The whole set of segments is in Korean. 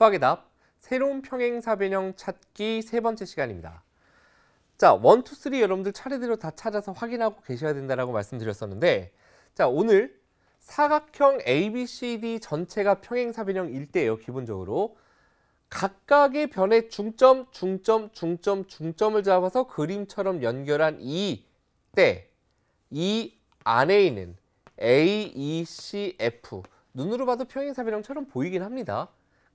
수학의 답, 새로운 평행사변형 찾기 세 번째 시간입니다. 자, 1, 2, 3 여러분들 차례대로 다 찾아서 확인하고 계셔야 된다고 말씀드렸었는데 자, 오늘 사각형 ABCD 전체가 평행사변형일 때예요, 기본적으로. 각각의 변의 중점, 중점, 중점, 중점을 잡아서 그림처럼 연결한 이 때, 이 안에 있는 A, E, C, F 눈으로 봐도 평행사변형처럼 보이긴 합니다.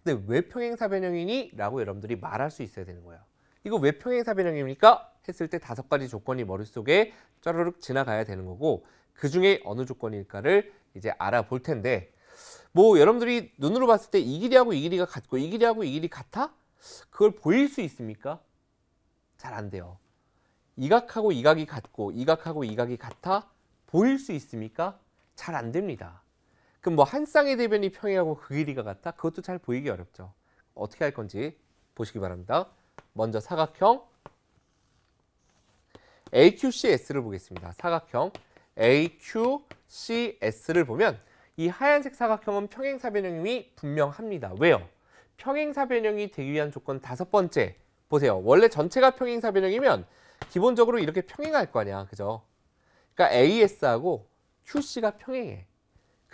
근데 왜 평행사 변형이니? 라고 여러분들이 말할 수 있어야 되는 거예요. 이거 왜 평행사 변형입니까? 했을 때 다섯 가지 조건이 머릿속에 쩌르륵 지나가야 되는 거고 그 중에 어느 조건일까를 이제 알아볼 텐데 뭐 여러분들이 눈으로 봤을 때 이 길이하고 이 길이가 같고 이 길이하고 이 길이 같아? 그걸 보일 수 있습니까? 잘 안 돼요. 이각하고 이각이 같고 이각하고 이각이 같아? 보일 수 있습니까? 잘 안 됩니다. 그럼 뭐한 쌍의 대변이 평행하고 그 길이가 같아? 그것도 잘 보이기 어렵죠. 어떻게 할 건지 보시기 바랍니다. 먼저 사각형 AQCS를 보겠습니다. 사각형 AQCS를 보면 이 하얀색 사각형은 평행사변형이 분명합니다. 왜요? 평행사변형이 되기 위한 조건 다섯 번째 보세요. 원래 전체가 평행사변형이면 기본적으로 이렇게 평행할 거 아니야. 그죠? 그러니까 AS하고 QC가 평행해.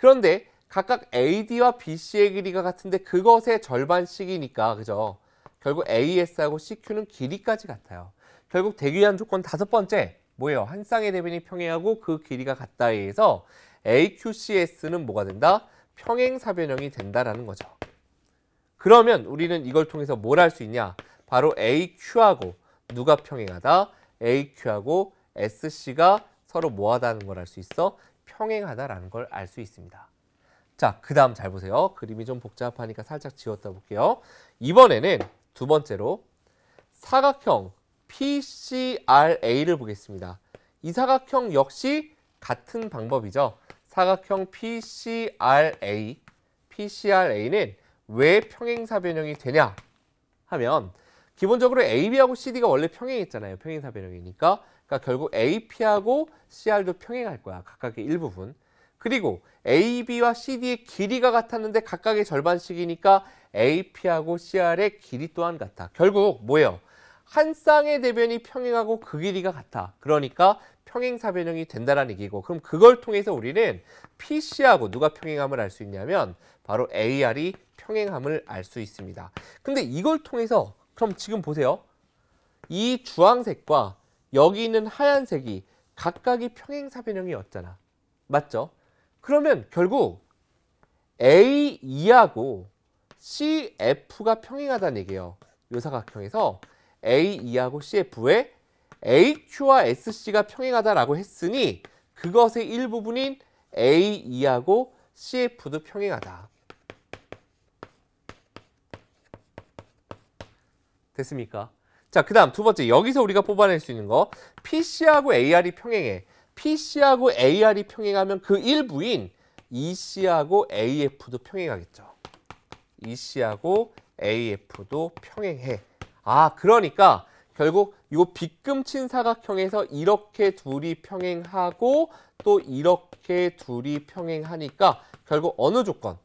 그런데 각각 AD와 BC의 길이가 같은데 그것의 절반씩이니까 그죠? 결국 AS하고 CQ는 길이까지 같아요. 결국 대기한 조건 다섯 번째 뭐예요? 한 쌍의 대변이 평행하고 그 길이가 같다에 의해서 AQCS는 뭐가 된다? 평행사변형이 된다라는 거죠. 그러면 우리는 이걸 통해서 뭘 할 수 있냐? 바로 AQ하고 누가 평행하다? AQ하고 SC가 서로 뭐하다는 걸 알 수 있어? 평행하다라는 걸 알 수 있습니다. 자, 그 다음 잘 보세요. 그림이 좀 복잡하니까 살짝 지웠다 볼게요. 이번에는 두 번째로 사각형 PCRA를 보겠습니다. 이 사각형 역시 같은 방법이죠. 사각형 PCRA, PCRA는 왜 평행사변형이 되냐 하면 기본적으로 AB하고 CD가 원래 평행했잖아요. 평행사변형이니까. 그러니까 결국 AP하고 CR도 평행할 거야. 각각의 일부분. 그리고 AB와 CD의 길이가 같았는데 각각의 절반씩이니까 AP하고 CR의 길이 또한 같아. 결국 뭐예요? 한 쌍의 대변이 평행하고 그 길이가 같아. 그러니까 평행사변형이 된다라는 얘기고 그럼 그걸 통해서 우리는 PC하고 누가 평행함을 알 수 있냐면 바로 AR이 평행함을 알 수 있습니다. 근데 이걸 통해서 그럼 지금 보세요. 이 주황색과 여기 있는 하얀색이 각각이 평행사변형이었잖아. 맞죠? 그러면 결국 A2하고 CF가 평행하다는 얘기예요. 요 사각형에서 A2하고 CF의 AQ와 SC가 평행하다라고 했으니 그것의 일부분인 A2하고 CF도 평행하다. 됐습니까? 자, 그 다음 두 번째 여기서 우리가 뽑아낼 수 있는 거 PC하고 AR이 평행해. PC하고 AR이 평행하면 그 일부인 EC하고 AF도 평행하겠죠. EC하고 AF도 평행해. 아, 그러니까 결국 이 빗금친 사각형에서 이렇게 둘이 평행하고 또 이렇게 둘이 평행하니까 결국 어느 조건?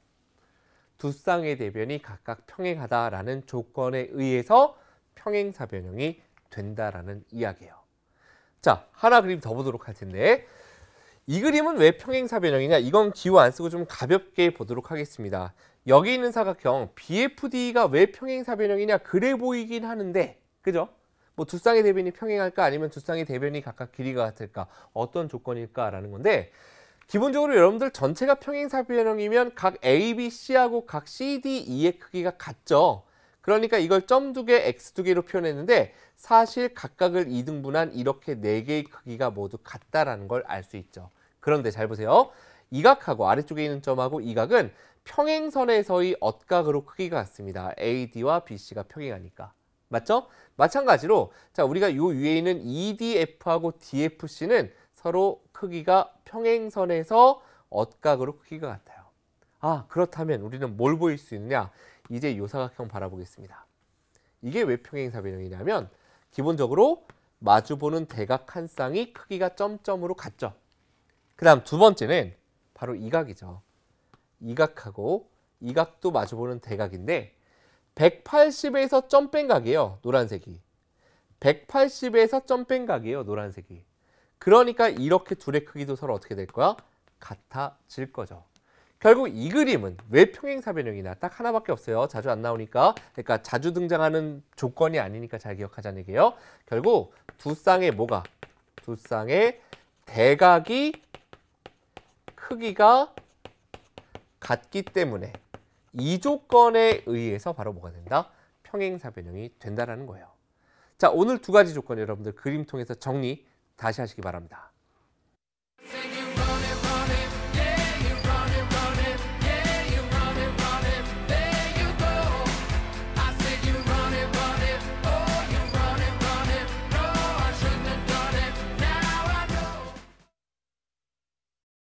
두 쌍의 대변이 각각 평행하다라는 조건에 의해서 평행사 변형이 된다라는 이야기예요. 자, 하나 그림 더 보도록 할 텐데 이 그림은 왜 평행사 변형이냐? 이건 기호 안 쓰고 좀 가볍게 보도록 하겠습니다. 여기 있는 사각형 BFD가 왜 평행사 변형이냐? 그래 보이긴 하는데 그죠? 뭐 두 쌍의 대변이 평행할까? 아니면 두 쌍의 대변이 각각 길이가 같을까? 어떤 조건일까라는 건데 기본적으로 여러분들 전체가 평행사 변형이면 각 A, B, C하고 각 C, D, E의 크기가 같죠? 그러니까 이걸 점 두 개, x 두 개로 표현했는데 사실 각각을 이등분한 이렇게 네 개의 크기가 모두 같다라는 걸 알 수 있죠. 그런데 잘 보세요. 이 각하고 아래쪽에 있는 점하고 이 각은 평행선에서의 엇각으로 크기가 같습니다. AD와 BC가 평행하니까. 맞죠? 마찬가지로 자 우리가 요 위에 있는 EDF하고 DFC는 서로 크기가 평행선에서 엇각으로 크기가 같아요. 아 그렇다면 우리는 뭘 보일 수 있느냐? 이제 요사각형 바라보겠습니다. 이게 왜 평행사변형이냐면 기본적으로 마주보는 대각 한 쌍이 크기가 점점으로 같죠. 그 다음 두 번째는 바로 이각이죠. 이각하고 이각도 마주보는 대각인데 180에서 점뺀 각이에요. 노란색이. 180에서 점뺀 각이에요. 노란색이. 그러니까 이렇게 둘의 크기도 서로 어떻게 될 거야? 같아질 거죠. 결국 이 그림은 왜 평행사 변형이나 딱 하나밖에 없어요. 자주 안 나오니까. 그러니까 자주 등장하는 조건이 아니니까 잘 기억하자는 얘기예요. 결국 두 쌍의 뭐가? 두 쌍의 대각이 크기가 같기 때문에 이 조건에 의해서 바로 뭐가 된다? 평행사 변형이 된다라는 거예요. 자, 오늘 두 가지 조건 여러분들 그림 통해서 정리 다시 하시기 바랍니다.